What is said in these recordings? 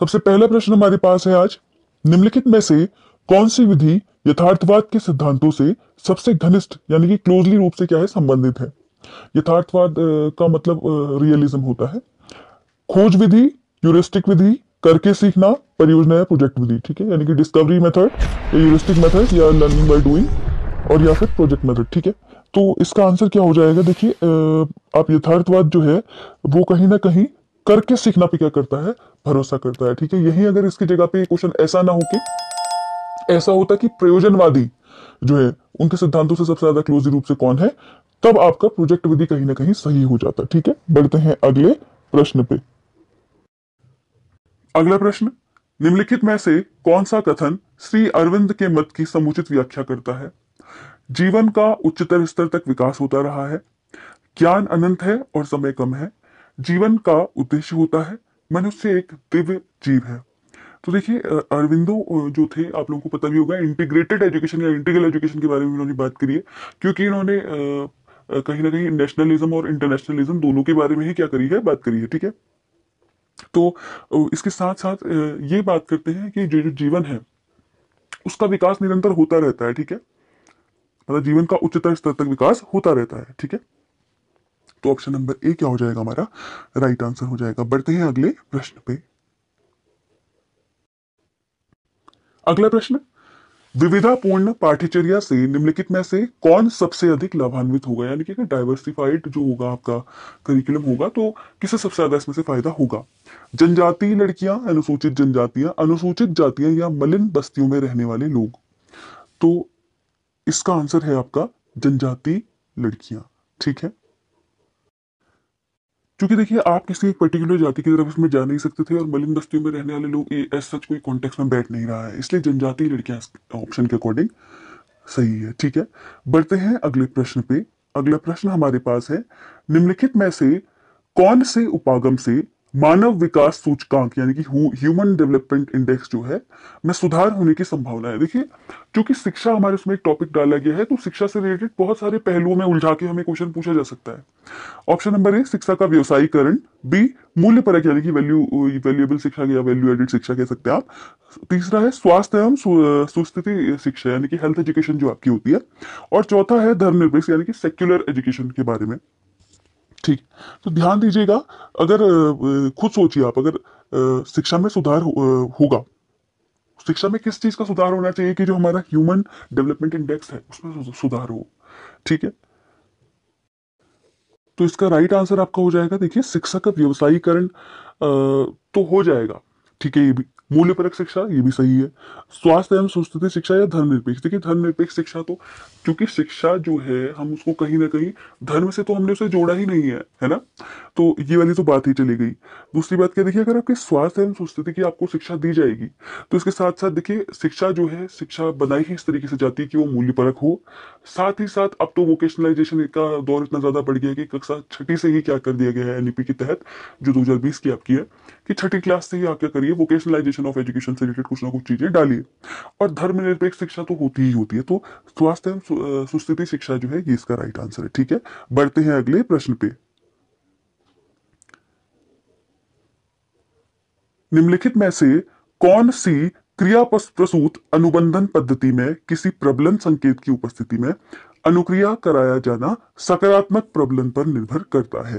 सबसे पहला प्रश्न हमारे पास है आज निम्नलिखित में से कौन सी विधि यथार्थवाद के सिद्धांतों से सबसे घनिष्ठ यानी कि क्लोजली रूप से क्या है संबंधित है यथार्थवाद का मतलब रियलिज्म होता है खोज विधि यूरिस्टिक विधि करके सीखना परियोजना या प्रोजेक्ट विधि ठीक है यानी कि डिस्कवरी मेथड यूरिस्टिक मेथड या लर्निंग बाय डूइंग और या फिर प्रोजेक्ट मेथड ठीक है तो इसका आंसर क्या हो जाएगा देखिए आप यथार्थवाद जो है वो कहीं ना कहीं करके सीखना पे क्या करता है भरोसा करता है ठीक है यही अगर इसकी जगह पे क्वेश्चन ऐसा ना हो कि ऐसा होता कि प्रयोजनवादी जो है उनके सिद्धांतों से सबसे ज्यादा क्लोज रूप से कौन है तब आपका प्रोजेक्ट विधि कहीं ना कहीं सही हो जाता है ठीक है बढ़ते हैं अगले प्रश्न पे अगला प्रश्न निम्नलिखित में से कौन सा कथन श्री अरविंद के मत की समुचित व्याख्या करता है जीवन का उच्चतर स्तर तक विकास होता रहा है ज्ञान अनंत है और समय कम है जीवन का उद्देश्य होता है मनुष्य एक दिव्य जीव है तो देखिए अरविंदो जो थे आप लोगों को पता भी होगा इंटीग्रेटेड एजुकेशन या इंटीग्रल एजुकेशन के बारे में उन्होंने बात करी है क्योंकि इन्होंने कहीं ना कहीं नेशनलिज्म और इंटरनेशनलिज्म दोनों के बारे में ही क्या करी है बात करी है ठीक है तो इसके साथ साथ ये बात करते हैं कि जो जो जीवन है उसका विकास निरंतर होता रहता है ठीक है मतलब जीवन का उच्चतर स्तर तक विकास होता रहता है ठीक है तो ऑप्शन नंबर ए क्या हो जाएगा हमारा राइट आंसर हो जाएगा बढ़ते हैं अगले प्रश्न पे अगला प्रश्न विविधापूर्ण पाठ्यचर्या से निम्नलिखित में से कौन सबसे अधिक लाभान्वित होगा यानी कि डाइवर्सिफाइड जो होगा आपका करिकुलम होगा तो किसे सबसे ज्यादा इसमें से फायदा होगा जनजातीय लड़कियां अनुसूचित जनजातियां अनुसूचित जातियां या मलिन बस्तियों में रहने वाले लोग तो इसका आंसर है आपका जनजाति लड़कियां ठीक है क्योंकि देखिए आप किसी एक पर्टिकुलर जाति की तरफ इसमें जा नहीं सकते थे और मलिन बस्ती में रहने वाले लोग एस सच कोई कॉन्टेक्स में बैठ नहीं रहा है इसलिए जनजातीय लड़कियां ऑप्शन के अकॉर्डिंग सही है ठीक है बढ़ते हैं अगले प्रश्न पे अगला प्रश्न हमारे पास है निम्नलिखित में से कौन से उपागम से मानव विकास सूचकांक यानी कि ह्यूमन डेवलपमेंट इंडेक्स जो है में सुधार होने की संभावना है देखिए चूंकि शिक्षा हमारे उसमें एक टॉपिक डाला गया है तो शिक्षा से रिलेटेड बहुत सारे पहलुओं में उलझा के हमें क्वेश्चन पूछा जा सकता है ऑप्शन नंबर ए शिक्षा का व्यवसायीकरण बी मूल्य परक यानी कि वैल्यू वैल्यूएबल शिक्षा या वैल्यू एडिड शिक्षा कह सकते हैं आप तीसरा है स्वास्थ्य एवं सुस्थिति शिक्षा यानी कि हेल्थ एजुकेशन जो आपकी होती है और चौथा है धर्मनिरपेक्ष यानी कि सेक्युलर एजुकेशन के बारे में ठीक तो ध्यान दीजिएगा अगर खुद सोचिए आप अगर शिक्षा में सुधार होगा शिक्षा में किस चीज़ का सुधार होना चाहिए कि जो हमारा ह्यूमन डेवलपमेंट इंडेक्स है उसमें सुधार हो ठीक है तो इसका राइट आंसर आपका हो जाएगा देखिए शिक्षा का व्यवसायीकरण तो हो जाएगा ठीक है ये भी मूल्यपरक शिक्षा ये भी सही है स्वास्थ्य एवं संस्कृति शिक्षा या धर्मनिरपेक्ष देखिए धर्मनिरपेक्ष शिक्षा तो क्योंकि शिक्षा जो है हम उसको कहीं ना कहीं धर्म से तो हमने उसे जोड़ा ही नहीं है है ना तो ये वाली तो बात ही चली गई दूसरी बात क्या देखिए अगर आपके स्वास्थ्य एवं थे की आपको शिक्षा दी जाएगी तो इसके साथ साथ देखिए शिक्षा जो है शिक्षा बनाई ही इस तरीके से जाती है कि वो मूल्यपरक हो साथ ही साथ अब तो वोकेशनलाइजेशन का दौर इतना ज्यादा बढ़ गया कि कक्षा छठी से ही क्या कर दिया गया है एन e के तहत जो दो की आपकी है कि छठी क्लास से ही आप क्या करिए वोकेशनलाइजेशन ऑफ एजुकेशन से रिलेटेड कुछ ना कुछ चीजें डालिए और धर्मनिरपेक्ष शिक्षा तो होती ही होती है तो स्वास्थ्य एवं सुस्थिति शिक्षा जो है ये इसका राइट आंसर है ठीक है बढ़ते हैं अगले प्रश्न पे निम्नलिखित में से कौन सी क्रिया प्रसूत अनुबंधन पद्धति में किसी प्रबलन संकेत की उपस्थिति में अनुक्रिया कराया जाना सकारात्मक प्रबलन पर निर्भर करता है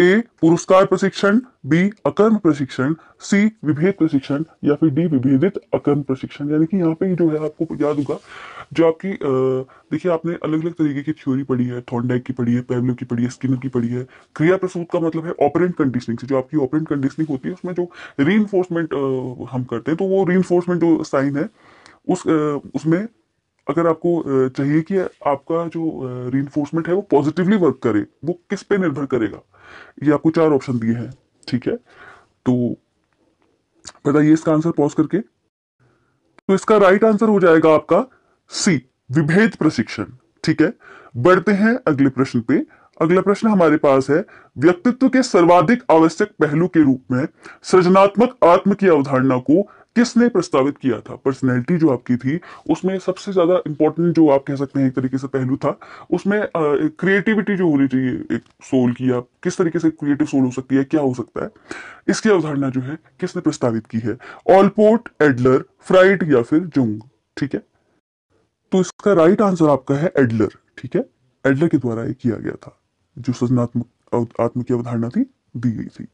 ए पुरस्कार प्रशिक्षण बी अकर्म प्रशिक्षण सी विभेद प्रशिक्षण या फिर डी विभेदित अकर्म प्रशिक्षण यानी कि यहाँ पे जो है आपको याद होगा जो आपकी देखिए आपने अलग अलग तरीके की थ्योरी पढ़ी है थॉन्डेक की पढ़ी है पेवलो की पढ़ी है स्किनर की पढ़ी है क्रिया प्रसूत का मतलब है ऑपरेंट कंडीशनिंग से जो आपकी ऑपरेंट कंडीशनिंग होती है उसमें जो री हम करते हैं तो वो री जो साइन है उस उसमें अगर आपको चाहिए कि आपका जो री है वो पॉजिटिवली वर्क करे वो किस पे निर्भर करेगा ये आपको चार ऑप्शन दिए हैं ठीक है तो बताइए इसका आंसर पॉज करके तो इसका राइट आंसर हो जाएगा आपका सी विभेद प्रशिक्षण ठीक है बढ़ते हैं अगले प्रश्न पे अगला प्रश्न हमारे पास है व्यक्तित्व के सर्वाधिक आवश्यक पहलू के रूप में सृजनात्मक आत्म की अवधारणा को किसने प्रस्तावित किया था पर्सनैलिटी जो आपकी थी उसमें सबसे ज़्यादा इंपॉर्टेंट जो आप कह सकते हैं एक तरीके से पहलू था उसमें क्रिएटिविटी जो होनी चाहिए एक सोल की आप किस तरीके से क्रिएटिव सोल हो सकती है क्या हो सकता है इसकी अवधारणा जो है किसने प्रस्तावित की है ऑलपोर्ट एडलर फ्राइड या फिर जुंग ठीक है तो इसका राइट आंसर आपका है एडलर ठीक है एडलर के द्वारा ये किया गया था जो सृजनात्मक आत्म की अवधारणा थी दी गई थी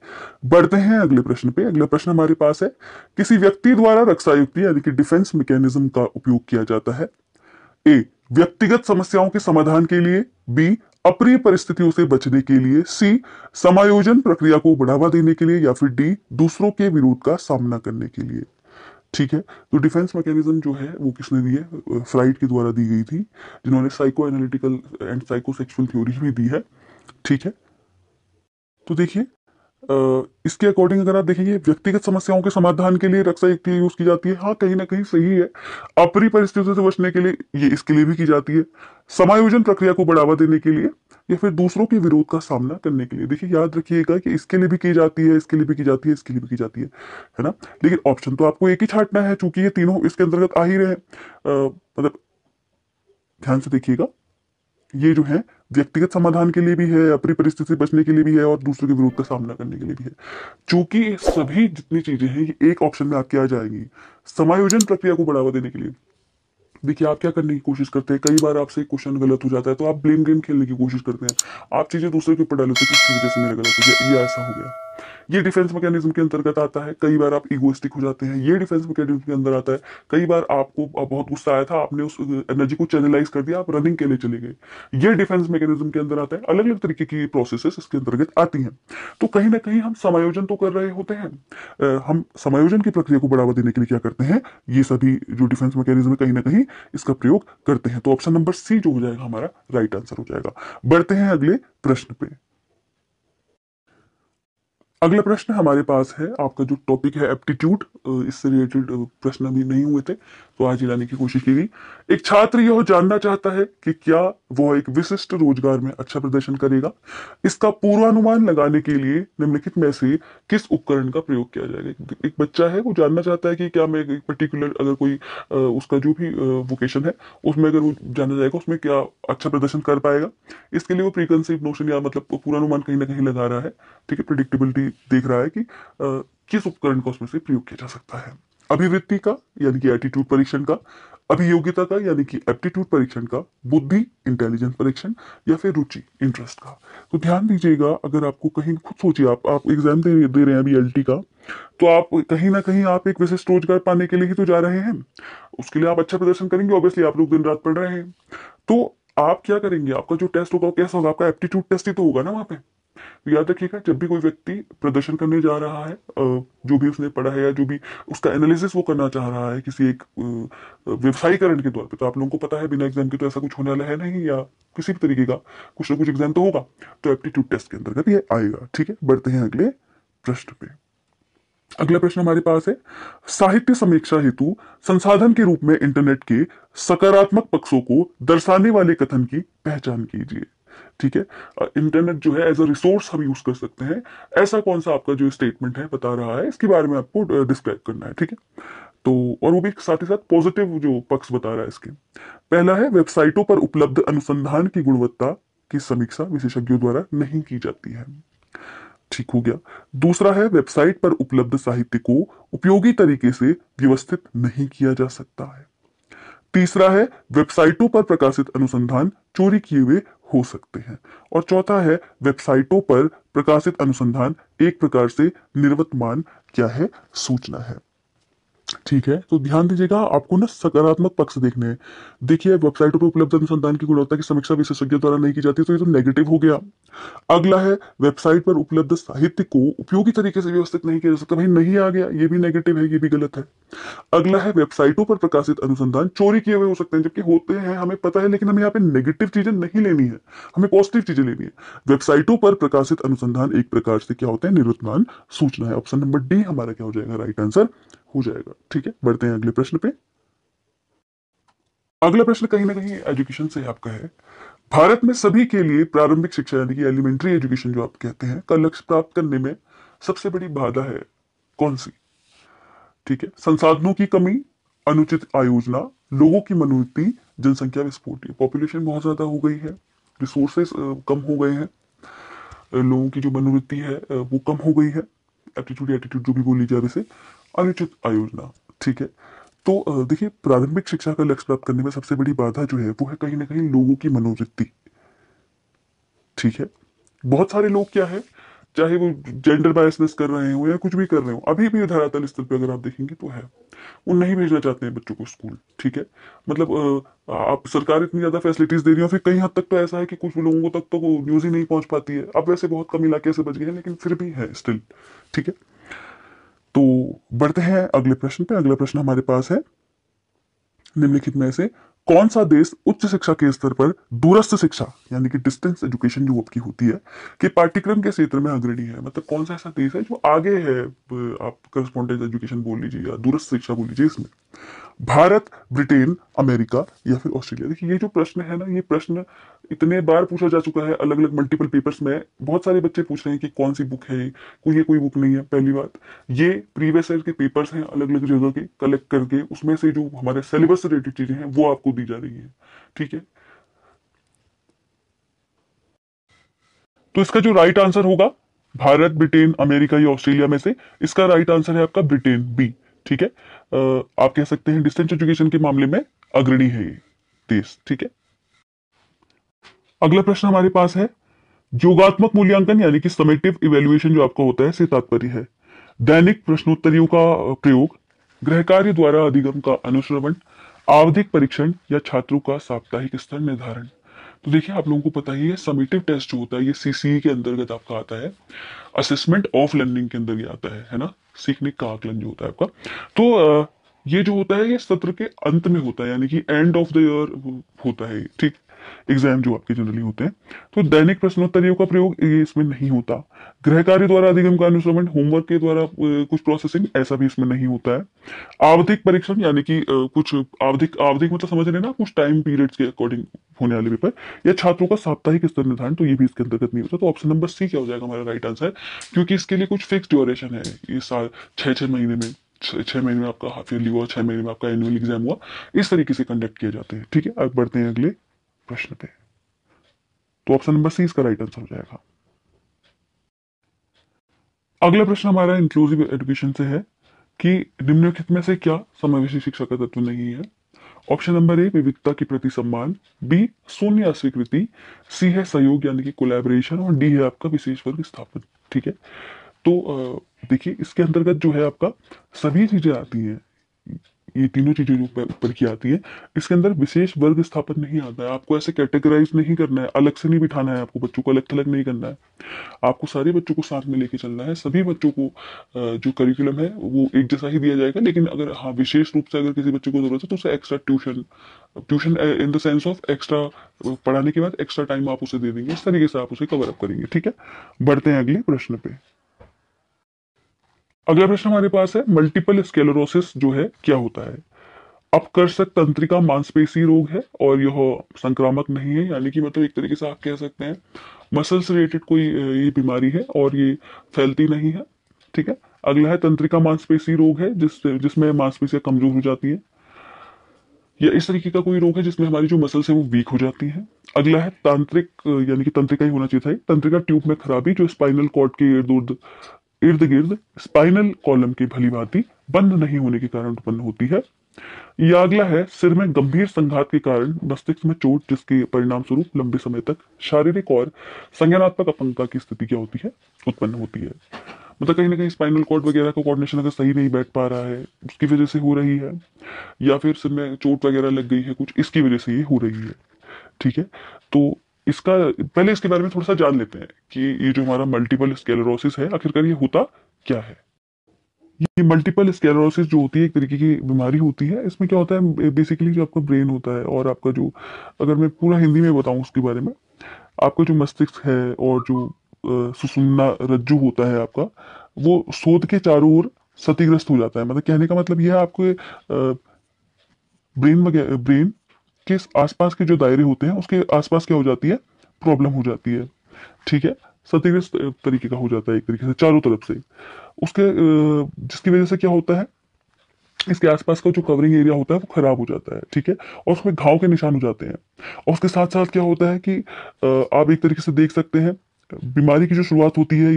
बढ़ते हैं अगले प्रश्न पे अगला प्रश्न हमारे पास है किसी व्यक्ति द्वारा रक्षा युक्ति यानी कि डिफेंस मैकेनिज्म का उपयोग किया जाता है ए व्यक्तिगत समस्याओं के समाधान के लिए बी अप्रिय परिस्थितियों से बचने के लिए सी समायोजन प्रक्रिया को बढ़ावा देने के लिए या फिर डी दूसरों के विरोध का सामना करने के लिए ठीक है तो डिफेंस मैकेनिज्म जो है वो किसने दी है फ्राइड के द्वारा दी गई थी जिन्होंने psycho analytical and sexual theory भी दी है ठीक है तो देखिए इसके अकॉर्डिंग अगर आप देखेंगे व्यक्तिगत समस्याओं के समाधान के लिए रक्षा युक्ति यूज की जाती है हाँ कहीं ना कहीं सही है अपरी परिस्थितियों से बचने के लिए ये इसके लिए भी की जाती है समायोजन प्रक्रिया को बढ़ावा देने के लिए या फिर दूसरों के विरोध का सामना करने के लिए देखिए याद रखिएगा कि इसके लिए भी की जाती है इसके लिए भी की जाती है इसके लिए भी की जाती है है ना लेकिन ऑप्शन तो आपको एक ही छाटना है चूंकि ये तीनों इसके अंतर्गत आ ही रहे मतलब ध्यान से देखिएगा ये जो है व्यक्तिगत समाधान के लिए भी है अपनी परिस्थिति से बचने के लिए भी है और दूसरों के विरोध का सामना करने के लिए भी है चूंकि सभी जितनी चीजें हैं ये एक ऑप्शन में आपके आ जाएगी समायोजन प्रक्रिया को बढ़ावा देने के लिए देखिए आप क्या करने की कोशिश करते हैं कई बार आपसे क्वेश्चन गलत हो जाता है तो आप ब्लेम गेम खेलने की कोशिश करते हैं आप चीजें दूसरे के ऊपर डालते हैं किसकी तो वजह से मेरा गलत हो गया ये ऐसा हो गया ये डिफेंस मैकेनिज्म के अंतर्गत आता है कई बार आप इगोस्टिक हो जाते हैं ये डिफेंस मैकेनिज्म के अंदर आता है कई बार आपको बहुत गुस्सा आया था आपने उस एनर्जी को चैनलाइज कर दिया आप रनिंग के लिए चले गए ये डिफेंस मैकेनिज्म के अंदर आता है अलग अलग तरीके की प्रोसेस इसके अंतर्गत आती है तो कहीं ना कहीं हम समायोजन तो कर रहे होते हैं हम समायोजन की प्रक्रिया को बढ़ावा देने के लिए क्या करते हैं ये सभी जो डिफेंस मैकेनिज्म है कहीं ना कहीं इसका प्रयोग करते हैं तो ऑप्शन नंबर सी जो हो जाएगा हमारा राइट आंसर हो जाएगा बढ़ते हैं अगले प्रश्न पे अगला प्रश्न हमारे पास है आपका जो टॉपिक है एप्टीट्यूड इससे रिलेटेड प्रश्न अभी नहीं हुए थे तो आज लाने की कोशिश की गई एक छात्र यह जानना चाहता है कि क्या वह एक विशिष्ट रोजगार में अच्छा प्रदर्शन करेगा इसका पूर्वानुमान लगाने के लिए निम्नलिखित में से किस उपकरण का प्रयोग किया जाएगा एक बच्चा है वो जानना चाहता है कि क्या मैं एक पर्टिकुलर अगर कोई उसका जो भी वोकेशन है उसमें अगर वो जाना जाएगा उसमें क्या अच्छा प्रदर्शन कर पाएगा इसके लिए वो प्रीकंसिव नोशन या मतलब पूर्वानुमान कहीं ना कहीं लगा रहा है ठीक है प्रिडिक्टेबिलिटी देख रहा है कि किस उपकरण का उसमें से प्रयोग किया जा सकता है अभिवृत्ति का यानी कि एटीट्यूड परीक्षण का अभियोग्यता का यानी कि एप्टीट्यूड परीक्षण का बुद्धि इंटेलिजेंस परीक्षण या फिर रुचि इंटरेस्ट का तो ध्यान दीजिएगा अगर आपको कहीं खुद सोचिए आप आप एग्जाम दे, दे रहे हैं अभी एलटी का तो आप कहीं ना कहीं आप एक विशिष्ट रोजगार पाने के लिए ही तो जा रहे हैं उसके लिए आप अच्छा प्रदर्शन करेंगे ऑब्वियसली आप लोग दिन रात पढ़ रहे हैं तो आप क्या करेंगे आपका जो टेस्ट होगा कैसा होगा आपका एप्टीट्यूड टेस्ट ही तो होगा ना वहाँ पे तो याद रखिएगा जब भी कोई व्यक्ति प्रदर्शन करने जा रहा है जो भी उसने पढ़ा है या जो भी उसका एनालिसिस वो करना चाह रहा है किसी एक व्यवसायीकरण के तौर पे तो आप लोगों को पता है बिना एग्जाम के तो ऐसा कुछ होने वाला है नहीं या किसी भी तरीके का कुछ ना कुछ एग्जाम तो होगा तो एप्टीट्यूड टेस्ट के अंतर्गत ये आएगा ठीक है बढ़ते हैं अगले प्रश्न पे अगला प्रश्न हमारे पास है साहित्य समीक्षा हेतु संसाधन के रूप में इंटरनेट के सकारात्मक पक्षों को दर्शाने वाले कथन की पहचान कीजिए ठीक है इंटरनेट जो है एज अ रिसोर्स हम यूज कर सकते हैं ऐसा कौन सा आपका जो स्टेटमेंट है बता रहा है इसके बारे में आपको डिस्क्राइब करना है ठीक है तो और वो भी साथ ही साथ पॉजिटिव जो पक्ष बता रहा है इसके पहला है वेबसाइटों पर उपलब्ध अनुसंधान की गुणवत्ता की समीक्षा विशेषज्ञों द्वारा नहीं की जाती है ठीक हो गया दूसरा है वेबसाइट पर उपलब्ध साहित्य को उपयोगी तरीके से व्यवस्थित नहीं किया जा सकता है तीसरा है वेबसाइटों पर प्रकाशित अनुसंधान चोरी किए हुए हो सकते हैं और चौथा है वेबसाइटों पर प्रकाशित अनुसंधान एक प्रकार से निर्वतमान क्या है सूचना है ठीक है तो ध्यान दीजिएगा आपको ना सकारात्मक पक्ष देखने हैं देखिए वेबसाइटों पर उपलब्ध अनुसंधान की गुणवत्ता की समीक्षा विशेषज्ञ द्वारा नहीं की जाती तो ये तो नेगेटिव हो गया अगला है वेबसाइट पर उपलब्ध साहित्य को उपयोगी तरीके से व्यवस्थित नहीं किया जा सकता भाई नहीं आ गया ये भी नेगेटिव है ये भी गलत है अगला है वेबसाइटों पर प्रकाशित अनुसंधान चोरी किए हुए हो सकते हैं जबकि होते हैं हमें पता है लेकिन हमें यहाँ पे नेगेटिव चीजें नहीं लेनी है हमें पॉजिटिव चीजें लेनी है वेबसाइटों पर प्रकाशित अनुसंधान एक प्रकार से क्या होते हैं निरुत्मान सूचना है ऑप्शन नंबर डी हमारा क्या हो जाएगा राइट आंसर हो जाएगा ठीक है बढ़ते हैं अगले प्रश्न पे अगला प्रश्न कहीं ना कहीं एजुकेशन से आपका है भारत में सभी के लिए प्रारंभिक शिक्षा यानी कि एलिमेंट्री एजुकेशन जो आप कहते हैं का लक्ष्य प्राप्त करने में सबसे बड़ी बाधा है कौन सी ठीक है संसाधनों की कमी अनुचित आयोजना लोगों की मनोवृत्ति जनसंख्या विस्फोट पॉपुलेशन बहुत ज्यादा हो गई है रिसोर्सेस कम हो गए हैं लोगों की जो मनोवृत्ति है वो कम हो गई है एटीट्यूड एटीट्यूड जो भी बोली जाए वैसे अनुचित तो, आयोजना ठीक है तो देखिए प्रारंभिक शिक्षा का लक्ष्य प्राप्त करने में सबसे बड़ी बाधा जो है वो है कहीं ना कहीं लोगों की मनोवृत्ति ठीक है बहुत सारे लोग क्या है चाहे वो जेंडर बायसनेस कर रहे हो या कुछ भी कर रहे हो अभी भी धरातल स्तर पर अगर आप देखेंगे तो है वो नहीं भेजना चाहते हैं बच्चों को स्कूल ठीक है मतलब आप सरकार इतनी ज़्यादा फैसिलिटीज दे रही है फिर कहीं हद तक तो ऐसा है कि कुछ लोगों तक तो न्यूज़ ही नहीं पहुंच पाती है अब वैसे बहुत कम इलाके से बच गए हैं लेकिन फिर भी है स्टिल ठीक है तो बढ़ते हैं अगले प्रश्न पे अगला प्रश्न हमारे पास है निम्नलिखित में से कौन सा देश उच्च शिक्षा के स्तर पर दूरस्थ शिक्षा यानी कि डिस्टेंस एजुकेशन जो आपकी होती है कि पाठ्यक्रम के क्षेत्र में अग्रणी है मतलब कौन सा ऐसा देश है जो आगे है आप करस्पॉन्डेंट एजुकेशन बोल लीजिए या दूरस्थ शिक्षा बोल लीजिए इसमें भारत ब्रिटेन अमेरिका या फिर ऑस्ट्रेलिया देखिए ये जो प्रश्न है ना ये प्रश्न इतने बार पूछा जा चुका है अलग अलग मल्टीपल पेपर्स में बहुत सारे बच्चे पूछ रहे हैं कि कौन सी बुक है कोई ये कोई बुक नहीं है पहली बात ये प्रीवियस ईयर के पेपर्स हैं अलग अलग जगह के कलेक्ट करके उसमें से जो हमारे सिलेबस रिलेटेड चीजें हैं वो आपको दी जा रही है ठीक है तो इसका जो राइट आंसर होगा भारत ब्रिटेन अमेरिका या ऑस्ट्रेलिया में से इसका राइट आंसर है आपका ब्रिटेन बी ठीक है आप कह सकते हैं डिस्टेंस एजुकेशन के मामले में अग्रणी है ये देश ठीक है अगला प्रश्न हमारे पास है योगात्मक मूल्यांकन यानी कि समेटिव इवेल्युएशन जो आपका होता है से तात्पर्य है दैनिक प्रश्नोत्तरियों का प्रयोग गृह कार्य द्वारा अधिगम का अनुश्रवण आवधिक परीक्षण या छात्रों का साप्ताहिक स्तर निर्धारण तो देखिए आप लोगों को पता ही है समेटिव टेस्ट जो होता है ये सीसी e के अंतर्गत आपका आता है असेसमेंट ऑफ लर्निंग के अंदर ये आता है है ना सीखने का आकलन जो होता है आपका तो ये जो होता है ये सत्र के अंत में होता है यानी कि एंड ऑफ द ईयर होता है ठीक एग्जाम जो आपके जनरली होते हैं तो दैनिक प्रश्नोत्तरियों का प्रयोग इसमें नहीं होता गृह कार्य द्वारा अधिगम का अनुश्रवण होमवर्क के द्वारा कुछ प्रोसेसिंग ऐसा भी इसमें नहीं होता है आवधिक परीक्षण यानी कि कुछ आवधिक आवधिक मतलब समझ रहे कुछ टाइम पीरियड्स के अकॉर्डिंग होने वाले पेपर या छात्रों का साप्ताहिक स्तर निर्धारण तो ये भी इसके अंतर्गत नहीं होता तो ऑप्शन नंबर सी क्या हो जाएगा हमारा राइट आंसर क्योंकि इसके लिए कुछ फिक्स ड्यूरेशन है इस साल छह छह महीने में छह महीने में आपका हाफ ईयरली हुआ छह महीने में आपका एनुअल एग्जाम हुआ इस तरीके से कंडक्ट किए जाते हैं ठीक है अब बढ़ते हैं अगले प्रश्न पे तो ऑप्शन नंबर सी इसका राइट आंसर हो जाएगा अगला प्रश्न हमारा इंक्लूसिव एजुकेशन से है कि निम्नलिखित में से क्या समावेशी शिक्षा का तत्व नहीं है ऑप्शन नंबर ए विविधता के प्रति सम्मान बी शून्य अस्वीकृति सी है सहयोग यानी कि कोलैबोरेशन और डी है आपका विशेष वर्ग स्थापन ठीक है तो देखिए इसके अंतर्गत जो है आपका सभी चीजें आती हैं ये तीनों चीजें जो ऊपर की आती है इसके अंदर विशेष वर्ग स्थापित नहीं आता है आपको ऐसे कैटेगराइज नहीं करना है अलग से नहीं बिठाना है आपको बच्चों को अलग थलग नहीं करना है आपको सारे बच्चों को साथ में लेके चलना है सभी बच्चों को जो करिकुलम है वो एक जैसा ही दिया जाएगा लेकिन अगर हाँ विशेष रूप से अगर किसी बच्चे को जरूरत है तो उसे extra tuition tuition in the sense of extra पढ़ाने के बाद एक्स्ट्रा टाइम आप उसे दे देंगे इस तरीके से आप उसे कवर अप करेंगे ठीक है बढ़ते हैं अगले प्रश्न पे अगला प्रश्न हमारे पास है मल्टीपल स्केलोरोसिस जो है क्या होता है अपकर्षक तंत्रिका मांसपेशी रोग है और यह संक्रामक नहीं है यानी कि मतलब एक तरीके से आप कह सकते हैं मसल्स रिलेटेड कोई ये बीमारी है और ये फैलती नहीं है ठीक है अगला है तंत्रिका मांसपेशी रोग है जिस जिसमें मांसपेशियां कमजोर हो जाती है या इस तरीके का कोई रोग है जिसमें हमारी जो मसल्स है वो वीक हो जाती है अगला है तांत्रिक यानी कि तंत्रिका ही होना चाहिए था तंत्रिका ट्यूब में खराबी जो स्पाइनल कॉर्ड के इर्द उर्द इर्द गिर्द स्पाइनल कॉलम की भली भांति बंद नहीं होने के कारण उत्पन्न होती है यह अगला है सिर में गंभीर संघात के कारण मस्तिष्क में चोट जिसके परिणाम स्वरूप लंबे समय तक शारीरिक और संज्ञानात्मक अपंगता की स्थिति क्या होती है उत्पन्न होती है मतलब कहीं ना कहीं स्पाइनल कॉर्ड वगैरह का कोऑर्डिनेशन अगर सही नहीं बैठ पा रहा है उसकी वजह से हो रही है या फिर सिर में चोट वगैरह लग गई है कुछ इसकी वजह से ये हो रही है ठीक है तो इसका पहले इसके बारे में थोड़ा सा जान लेते हैं कि ये जो हमारा मल्टीपल स्केलरोसिस है आखिरकार ये होता क्या है ये मल्टीपल स्केलरोसिस जो होती है एक तरीके की बीमारी होती है इसमें क्या होता है बेसिकली जो आपका ब्रेन होता है और आपका जो अगर मैं पूरा हिंदी में बताऊं उसके बारे में आपका जो मस्तिष्क है और जो सुसुमना रज्जु होता है आपका वो शोध के चारों ओर क्षतिग्रस्त हो जाता है मतलब कहने का मतलब यह है आपके ब्रेन वगैरह ब्रेन के आसपास के जो दायरे होते हैं उसके आसपास क्या हो जाती है प्रॉब्लम हो जाती है ठीक है सतीग्रस्त तरीके का हो जाता है एक तरीके से चारों तरफ से उसके जिसकी वजह से क्या होता है इसके आसपास का जो कवरिंग एरिया होता है वो खराब हो जाता है ठीक है और उसमें घाव के निशान हो जाते हैं और उसके साथ साथ क्या होता है कि आप एक तरीके से देख सकते हैं बीमारी की जो शुरुआत होती है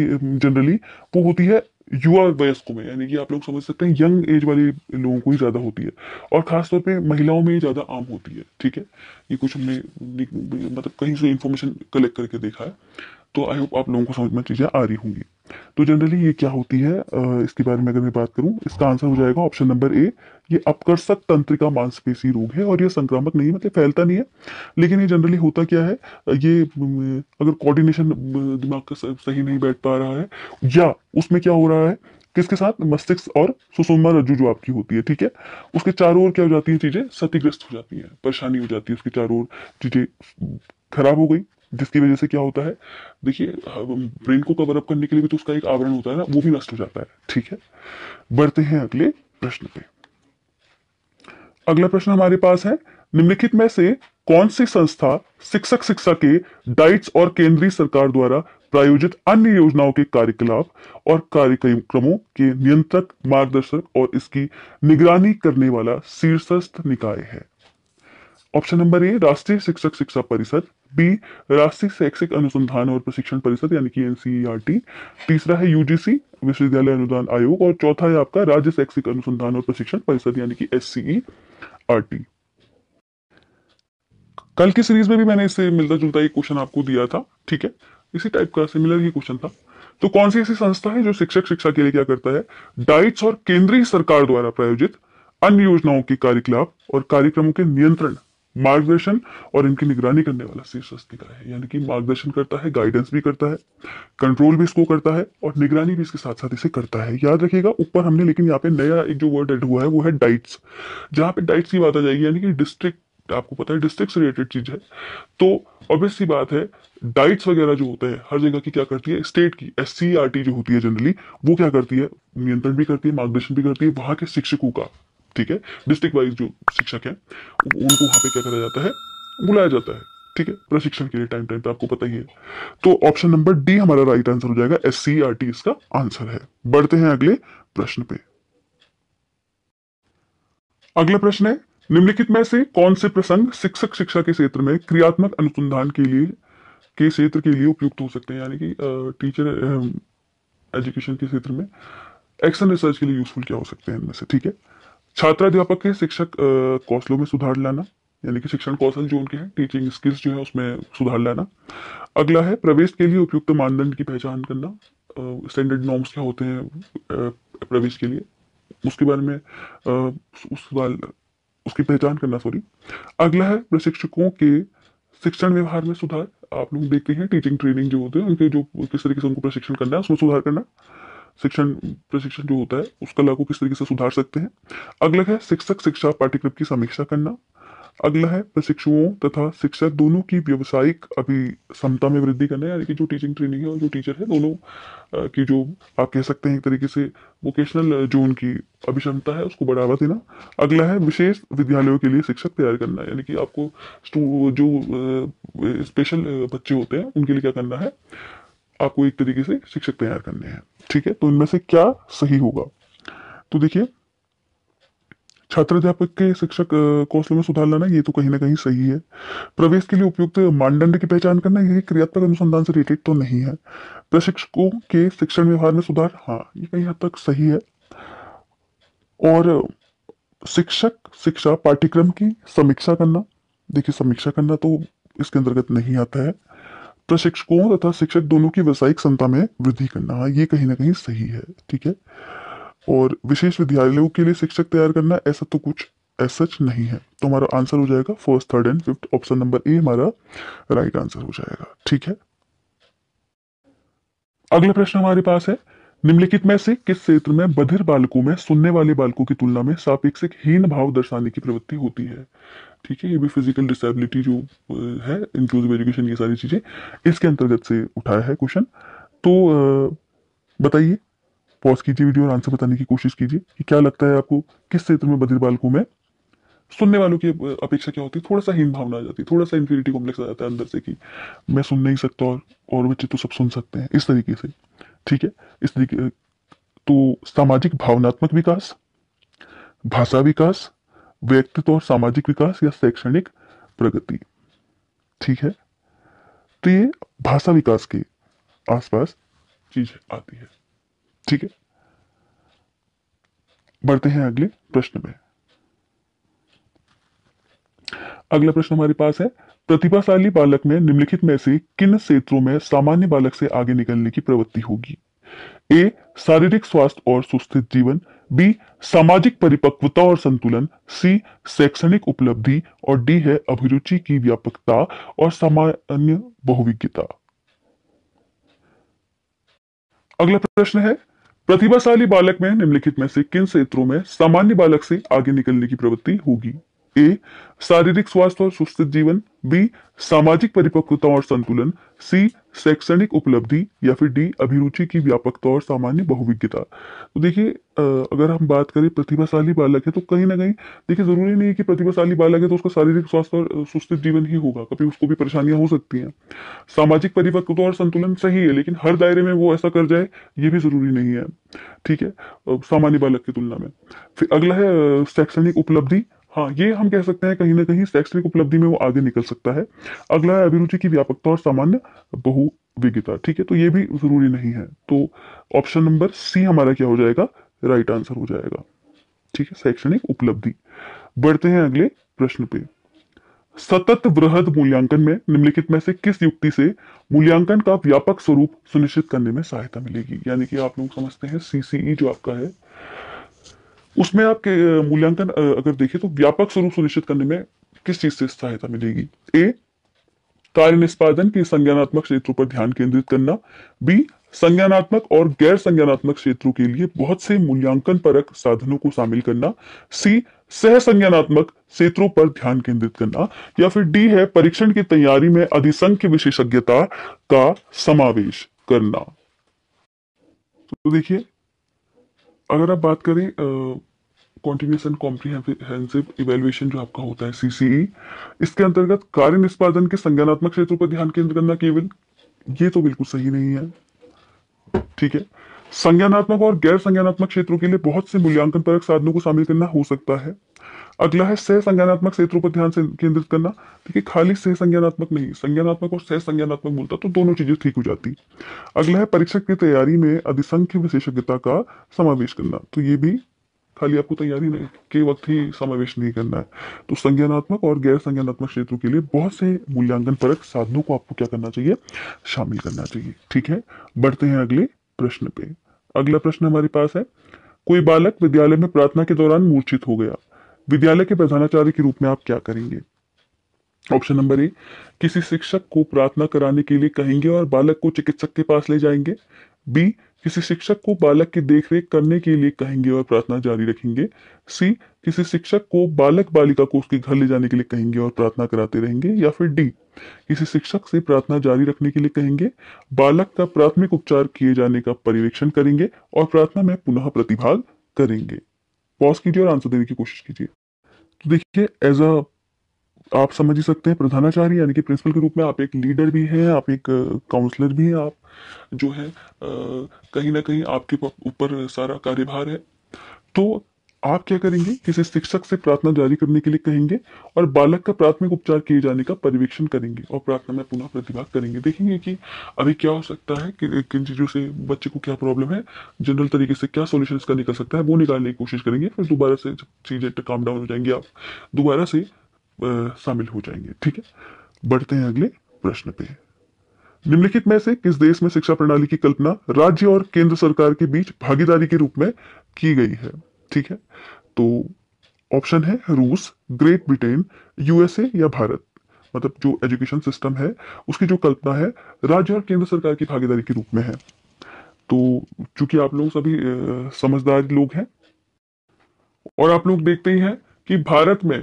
जनरली वो होती है युवा वयस्कों में यानी कि आप लोग समझ सकते हैं यंग एज वाले लोगों को ही ज़्यादा होती है और ख़ासतौर पे महिलाओं में ज़्यादा आम होती है ठीक है ये कुछ हमने मतलब कहीं से इन्फॉर्मेशन कलेक्ट करके देखा है तो आई होप आप लोगों को समझ में चीज़ें आ रही होंगी तो जनरली ये क्या होती है इसके बारे में अगर मैं बात करूं इसका आंसर हो जाएगा ऑप्शन नंबर ए ये अपकर्षक तंत्रिका मांसपेशी रोग है और ये संक्रामक नहीं मतलब फैलता नहीं है लेकिन ये जनरली होता क्या है ये अगर कोऑर्डिनेशन दिमाग का सही नहीं बैठ पा रहा है या उसमें क्या हो रहा है किसके साथ मस्तिष्क और सुसुमा रज्जु जो आपकी होती है ठीक है उसके चारों ओर क्या हो जाती है चीज़ें क्षतिग्रस्त हो जाती है परेशानी हो जाती है उसके चारों ओर चीज़ें खराब हो गई जिसकी वजह से क्या होता है देखिए ब्रेन को कवर अप करने के लिए भी तो उसका एक आवरण होता है ना वो भी नष्ट हो जाता है ठीक है बढ़ते हैं अगले प्रश्न पे अगला प्रश्न हमारे पास है निम्नलिखित में से कौन सी संस्था शिक्षक शिक्षा के डाइट्स और केंद्रीय सरकार द्वारा प्रायोजित अन्य योजनाओं के कार्यकलाप और कार्यक्रमों के नियंत्रक मार्गदर्शक और इसकी निगरानी करने वाला शीर्षस्थ निकाय है ऑप्शन नंबर ए राष्ट्रीय शिक्षक शिक्षा परिषद बी राष्ट्रीय शैक्षिक अनुसंधान और प्रशिक्षण परिषद यानी कि एनसीईआरटी तीसरा है यूजीसी विश्वविद्यालय अनुदान आयोग और चौथा है आपका राज्य शैक्षिक अनुसंधान और प्रशिक्षण परिषद यानी कि एस कल की सीरीज में भी मैंने इससे मिलता जुलता एक क्वेश्चन आपको दिया था ठीक है इसी टाइप का सिमिलर ही क्वेश्चन था तो कौन सी ऐसी संस्था है जो शिक्षक शिक्षा के लिए क्या करता है डाइट्स और केंद्रीय सरकार द्वारा प्रायोजित अन्य योजनाओं के कार्यकलाप और कार्यक्रमों के नियंत्रण मार्गदर्शन और इनकी निगरानी करने वाला शीर्ष अधिकार है यानी कि मार्गदर्शन करता है गाइडेंस भी करता है कंट्रोल भी इसको करता है और निगरानी भी इसके साथ साथ इसे करता है याद रखिएगा ऊपर हमने लेकिन यहाँ पे नया एक जो वर्ड एड हुआ है वो है डाइट्स जहाँ पे डाइट्स की बात आ जाएगी यानी कि डिस्ट्रिक्ट आपको पता है डिस्ट्रिक्ट से रिलेटेड चीज है तो ऑब्वियस सी बात है डाइट्स वगैरह जो होते हैं हर जगह की क्या करती है स्टेट की एस e जो होती है जनरली वो क्या करती है नियंत्रण भी करती है मार्गदर्शन भी करती है वहाँ के शिक्षकों का ठीक है डिस्ट्रिक्ट वाइज जो शिक्षक है उनको वहां पे क्या करा जाता है बुलाया जाता है ठीक है प्रशिक्षण के लिए टाइम टाइम पे आपको पता ही है तो ऑप्शन नंबर डी हमारा राइट आंसर हो जाएगा एस सी आर टी इसका आंसर है बढ़ते हैं अगले प्रश्न पे अगला प्रश्न है निम्नलिखित में से कौन से प्रसंग शिक्षक शिक्षा के क्षेत्र में क्रियात्मक अनुसंधान के लिए के क्षेत्र के लिए उपयुक्त हो सकते हैं यानी कि टीचर एजुकेशन के क्षेत्र में एक्शन रिसर्च के लिए यूजफुल क्या हो सकते हैं इनमें से ठीक है छात्राध्यापक के शिक्षक कौशलों में सुधार लाना यानी कि शिक्षण कौशल जो उनके हैं टीचिंग स्किल्स जो है उसमें सुधार लाना अगला है प्रवेश के लिए उपयुक्त मानदंड की पहचान करना स्टैंडर्ड नॉर्म्स क्या होते हैं प्रवेश के लिए उसके बारे में उस सवाल उसकी पहचान करना सॉरी अगला है प्रशिक्षकों के शिक्षण व्यवहार में सुधार आप लोग देखते हैं टीचिंग ट्रेनिंग जो होते हैं उनके जो किस तरीके से उनको प्रशिक्षण करना है उसमें सुधार करना शिक्षण प्रशिक्षण जो होता है उसका लागू किस तरीके से सुधार सकते हैं अगला है शिक्षक शिक्षा पाठ्यक्रम की समीक्षा करना अगला है प्रशिक्षुओं तथा शिक्षक दोनों की व्यवसायिक अभी क्षमता में वृद्धि करना यानी कि जो टीचिंग ट्रेनिंग है और जो टीचर है दोनों की जो आप कह सकते हैं एक तरीके से वोकेशनल जो उनकी अभिक्षमता है उसको बढ़ावा देना अगला है विशेष विद्यालयों के लिए शिक्षक तैयार करना यानी कि आपको जो स्पेशल बच्चे होते हैं उनके लिए क्या करना है आपको एक तरीके से शिक्षक तैयार करने हैं ठीक है तो इनमें से क्या सही होगा तो देखिए छात्र अध्यापक के शिक्षक कौशल में सुधार लाना ये तो कहीं ना कहीं सही है प्रवेश के लिए उपयुक्त मानदंड की पहचान करना ये क्रियात्मक अनुसंधान से रिलेटेड तो नहीं है प्रशिक्षकों के शिक्षण व्यवहार में सुधार हाँ ये कहीं हद तक सही है और शिक्षक शिक्षा पाठ्यक्रम की समीक्षा करना देखिए समीक्षा करना तो इसके अंतर्गत नहीं आता है प्रशिक्षकों तो तथा शिक्षक दोनों की व्यावसायिक क्षमता में वृद्धि करना हाँ, ये कहीं ना कहीं सही है ठीक है और विशेष विद्यालयों के लिए शिक्षक तैयार करना ऐसा तो कुछ ऐसा नहीं है तो हमारा आंसर हो जाएगा first third and fifth option number A हमारा राइट आंसर हो जाएगा ठीक है अगला प्रश्न हमारे पास है निम्नलिखित में से किस क्षेत्र में बधिर बालकों में सुनने वाले बालकों की तुलना में सापेक्षिक हीन भाव दर्शाने की प्रवृत्ति होती है ठीक है ये भी फिजिकल डिसेबिलिटी जो है इंक्लूसिव एजुकेशन ये सारी चीज़ें इसके अंतर्गत से उठाया है क्वेश्चन तो बताइए पॉज कीजिए वीडियो और आंसर बताने की कोशिश कीजिए कि क्या लगता है आपको किस क्षेत्र में बधिर बालकों में सुनने वालों की अपेक्षा क्या होती है थोड़ा सा हीन भावना आ जाती है थोड़ा सा इन्फिनिटी कॉम्प्लेक्स आ जाता है अंदर से कि मैं सुन नहीं सकता और और बच्चे तो सब सुन सकते हैं इस तरीके से ठीक है इस तरीके तो सामाजिक भावनात्मक विकास भाषा विकास व्यक्तित्व और सामाजिक विकास या शैक्षणिक प्रगति ठीक है तो ये भाषा विकास के आसपास चीज आती है ठीक है बढ़ते हैं अगले प्रश्न में अगला प्रश्न हमारे पास है प्रतिभाशाली बालक में निम्नलिखित में से किन क्षेत्रों में सामान्य बालक से आगे निकलने की प्रवृत्ति होगी ए शारीरिक स्वास्थ्य और सुस्थित जीवन बी सामाजिक परिपक्वता और संतुलन सी शैक्षणिक उपलब्धि और डी है अभिरुचि की व्यापकता और सामान्य बहुविज्ञता अगला प्रश्न है प्रतिभाशाली बालक में निम्नलिखित में से किन क्षेत्रों में सामान्य बालक से आगे निकलने की प्रवृत्ति होगी ए शारीरिक स्वास्थ्य और सुस्थित जीवन बी सामाजिक परिपक्वता और संतुलन सी शैक्षणिक उपलब्धि या फिर डी अभिरुचि की व्यापकता और सामान्य बहुविज्ञता तो देखिए अगर हम बात करें प्रतिभाशाली बालक है तो कहीं ना कहीं देखिए ज़रूरी नहीं है कि प्रतिभाशाली बालक है तो उसका शारीरिक स्वास्थ्य और सुस्थित जीवन ही होगा कभी उसको भी परेशानियां हो सकती हैं सामाजिक परिपक्वता और संतुलन सही है लेकिन हर दायरे में वो ऐसा कर जाए ये भी ज़रूरी नहीं है ठीक है सामान्य बालक की तुलना में फिर अगला है शैक्षणिक उपलब्धि हाँ ये हम कह सकते हैं कहीं ना कहीं शैक्षणिक उपलब्धि में वो आगे निकल सकता है अगला है अभिरुचि की व्यापकता और सामान्य बहुविज्ञता ठीक है तो ये भी जरूरी नहीं है तो ऑप्शन नंबर सी हमारा क्या हो जाएगा राइट आंसर हो जाएगा ठीक है शैक्षणिक उपलब्धि बढ़ते हैं अगले प्रश्न पे सतत वृहद मूल्यांकन में निम्नलिखित में से किस युक्ति से मूल्यांकन का व्यापक स्वरूप सुनिश्चित करने में सहायता मिलेगी यानी कि आप लोग समझते हैं सीसीई e जो आपका है उसमें आप मूल्यांकन अगर देखें तो व्यापक स्वरूप सुनिश्चित करने में किस चीज से सहायता मिलेगी ए कार्य निष्पादन के संज्ञानात्मक क्षेत्रों पर ध्यान केंद्रित करना बी संज्ञानात्मक और गैर संज्ञानात्मक क्षेत्रों के लिए बहुत से मूल्यांकन परक साधनों को शामिल करना सी सह संज्ञानात्मक क्षेत्रों पर ध्यान केंद्रित करना या फिर डी है परीक्षण की तैयारी में अधिसंख्य विशेषज्ञता का समावेश करना तो देखिए अगर आप बात करें एंड कॉम्प्रीहेंसिव इवेल्युएशन जो आपका होता है सीसीई e, इसके अंतर्गत कार्य निष्पादन के संज्ञानात्मक क्षेत्रों पर ध्यान केंद्रित करना केवल ये तो बिल्कुल सही नहीं है ठीक है संज्ञानात्मक और गैर संज्ञानात्मक क्षेत्रों के लिए बहुत से मूल्यांकन परक साधनों को शामिल करना हो सकता है अगला है सह संज्ञानात्मक क्षेत्रों पर ध्यान से केंद्रित करना देखिए खाली सह संज्ञानात्मक नहीं संज्ञानात्मक और सह संज्ञानात्मक बोलता तो दोनों चीजें ठीक हो जाती अगला है परीक्षक की तैयारी में अधिसंख्य विशेषज्ञता का समावेश करना तो ये भी खाली आपको तैयारी के वक्त ही समावेश नहीं करना है तो संज्ञानात्मक और गैर संज्ञानात्मक क्षेत्रों के लिए बहुत से मूल्यांकन परक साधनों को आपको क्या करना चाहिए शामिल करना चाहिए ठीक है बढ़ते हैं अगले प्रश्न पे अगला प्रश्न हमारे पास है कोई बालक विद्यालय में प्रार्थना के दौरान मूर्छित हो गया विद्यालय के प्रधानाचार्य के रूप में आप क्या करेंगे ऑप्शन नंबर ए किसी शिक्षक को प्रार्थना कराने के लिए कहेंगे और बालक को चिकित्सक के पास ले जाएंगे बी किसी शिक्षक को बालक की देखरेख करने के लिए कहेंगे और प्रार्थना जारी रखेंगे सी किसी शिक्षक को बालक बालिका को उसके घर ले जाने के लिए कहेंगे और प्रार्थना कराते रहेंगे या फिर डी किसी शिक्षक से प्रार्थना जारी रखने के लिए कहेंगे बालक का प्राथमिक उपचार किए जाने का परिवेक्षण करेंगे और प्रार्थना में पुनः प्रतिभाग करेंगे पॉज कीजिए और आंसर देने की कोशिश कीजिए तो देखिए एज अ आप समझ ही सकते हैं प्रधानाचार्य यानी कि प्रिंसिपल के रूप में आप एक लीडर भी हैं आप एक काउंसलर भी हैं आप जो है कहीं ना कहीं आपके ऊपर सारा कार्यभार है तो आप क्या करेंगे किसी शिक्षक से प्रार्थना जारी करने के लिए कहेंगे और बालक का प्राथमिक उपचार किए जाने का परिवेक्षण करेंगे और प्रार्थना में पुनः प्रतिभाग करेंगे देखेंगे कि अभी क्या हो सकता है कि किन चीज़ों से बच्चे को क्या प्रॉब्लम है जनरल तरीके से क्या सोल्यूशन इसका निकल सकता है वो निकालने की कोशिश करेंगे फिर दोबारा से चीज़ें काम डाउन हो जाएंगी आप दोबारा से शामिल हो जाएंगे ठीक है बढ़ते हैं अगले प्रश्न पे निम्नलिखित में से किस देश में शिक्षा प्रणाली की कल्पना राज्य और केंद्र सरकार के बीच भागीदारी के रूप में की गई है ठीक है तो ऑप्शन है रूस ग्रेट ब्रिटेन यूएसए या भारत मतलब जो एजुकेशन सिस्टम है उसकी जो कल्पना है राज्य और केंद्र सरकार की भागीदारी के रूप में है तो चूंकि आप लोग सभी समझदार लोग हैं और आप लोग देखते ही हैं कि भारत में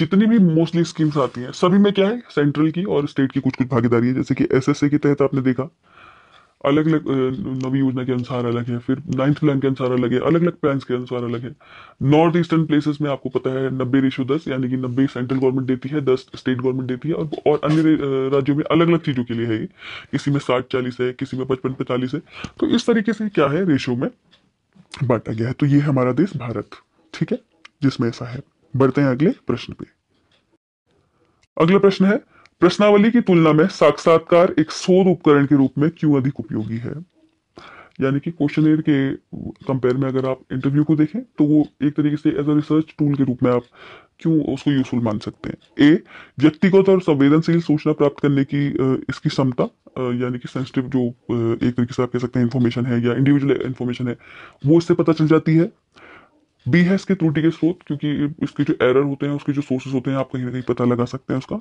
जितनी भी मोस्टली स्कीम्स आती हैं सभी में क्या है सेंट्रल की और स्टेट की कुछ कुछ भागीदारी है जैसे कि एसएसए के तहत आपने देखा अलग अलग नवी योजना के अनुसार अलग है फिर नाइन्थ प्लान के अनुसार अलग है अलग अलग प्लान के अनुसार अलग है नॉर्थ ईस्टर्न प्लेसेस में आपको पता है नब्बे रेशो दस यानी कि नब्बे सेंट्रल गवर्नमेंट देती है दस स्टेट गवर्नमेंट देती है और, और अन्य राज्यों में अलग अलग चीज़ों के लिए है किसी में साठ चालीस है किसी में पचपन पैंतालीस है तो इस तरीके से क्या है रेशो में बांटा गया है तो ये हमारा देश भारत ठीक है जिसमें ऐसा है बढ़ते हैं अगले प्रश्न पे अगला प्रश्न है प्रश्नावली की तुलना में साक्षात्कार एक शोध उपकरण के रूप में क्यों अधिक उपयोगी है यानी कि क्वेश्चन के कंपेयर में अगर आप इंटरव्यू को देखें तो वो एक तरीके से एज अ रिसर्च टूल के रूप में आप क्यों उसको यूजफुल मान सकते हैं ए व्यक्तिगत और संवेदनशील सूचना प्राप्त करने की इसकी क्षमता यानी कि सेंसिटिव जो एक तरीके से आप कह सकते हैं इन्फॉर्मेशन है या इंडिविजुअल इन्फॉर्मेशन है वो इससे पता चल जाती है बी है इसके त्रुटि के स्रोत क्योंकि इसके जो एरर होते हैं उसके जो सोर्सेज होते हैं आप कहीं ना कहीं पता लगा सकते हैं उसका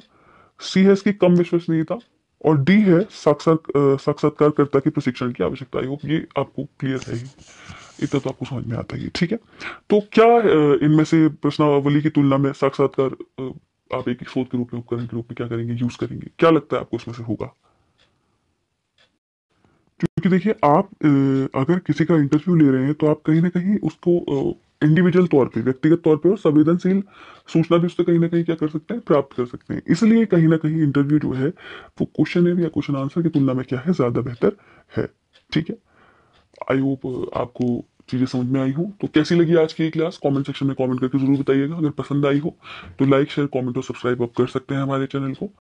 सी है इसकी कम विश्वसनीयता और डी है साक्षात्कार साक्षात्कारकर्ता के प्रशिक्षण की आवश्यकता आई होप ये आपको क्लियर है ही इतना तो आपको समझ में आता है ठीक है तो क्या इनमें से प्रश्नावली की तुलना में साक्षात्कार आप एक शोध के रूप में उपकरण के रूप में क्या करेंगे यूज करेंगे क्या लगता है आपको इसमें से होगा क्योंकि देखिए आप अगर किसी का इंटरव्यू ले रहे हैं तो आप कहीं ना कहीं उसको इंडिविजुअल तौर पे व्यक्तिगत तौर पे और संवेदनशील सूचना भी उससे कहीं ना कहीं क्या कर सकते हैं प्राप्त कर सकते हैं इसलिए कहीं ना कहीं इंटरव्यू जो है वो क्वेश्चन या क्वेश्चन आंसर की तुलना में क्या है ज़्यादा बेहतर है ठीक है आई होप आपको चीज़ें समझ में आई हो तो कैसी लगी आज की क्लास कमेंट सेक्शन में कमेंट करके जरूर बताइएगा अगर पसंद आई हो तो लाइक शेयर कमेंट और सब्सक्राइब आप कर सकते हैं हमारे चैनल को